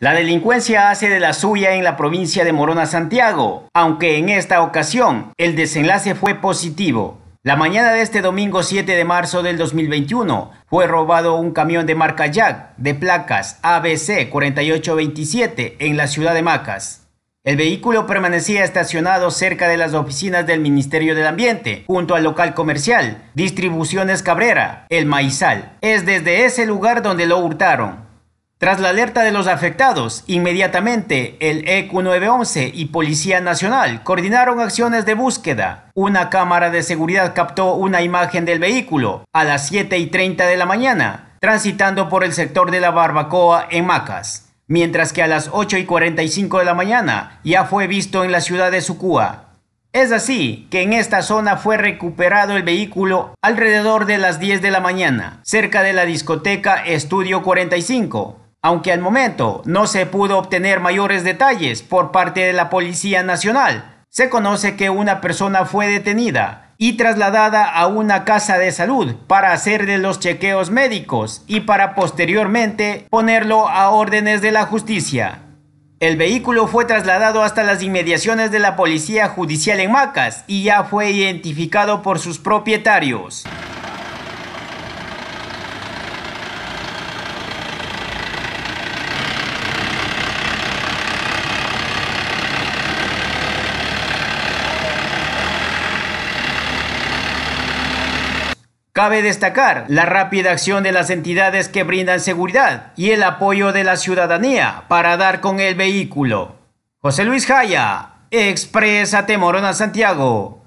La delincuencia hace de la suya en la provincia de Morona Santiago, aunque en esta ocasión el desenlace fue positivo. La mañana de este domingo 7 de marzo del 2021 fue robado un camión de marca Jack de placas ABC 4827 en la ciudad de Macas. El vehículo permanecía estacionado cerca de las oficinas del Ministerio del Ambiente, junto al local comercial Distribuciones Cabrera, El Maizal. Es desde ese lugar donde lo hurtaron. Tras la alerta de los afectados, inmediatamente el EQ911 y Policía Nacional coordinaron acciones de búsqueda. Una cámara de seguridad captó una imagen del vehículo a las 7 y 30 de la mañana, transitando por el sector de la Barbacoa en Macas, mientras que a las 8 y 45 de la mañana ya fue visto en la ciudad de Sucúa. Es así que en esta zona fue recuperado el vehículo alrededor de las 10 de la mañana, cerca de la discoteca Estudio 45, aunque al momento no se pudo obtener mayores detalles por parte de la Policía Nacional. Se conoce que una persona fue detenida y trasladada a una casa de salud para hacerle los chequeos médicos y para posteriormente ponerlo a órdenes de la justicia. El vehículo fue trasladado hasta las inmediaciones de la Policía Judicial en Macas y ya fue identificado por sus propietarios. Cabe destacar la rápida acción de las entidades que brindan seguridad y el apoyo de la ciudadanía para dar con el vehículo. José Luis Jaya, Expresa a Santiago.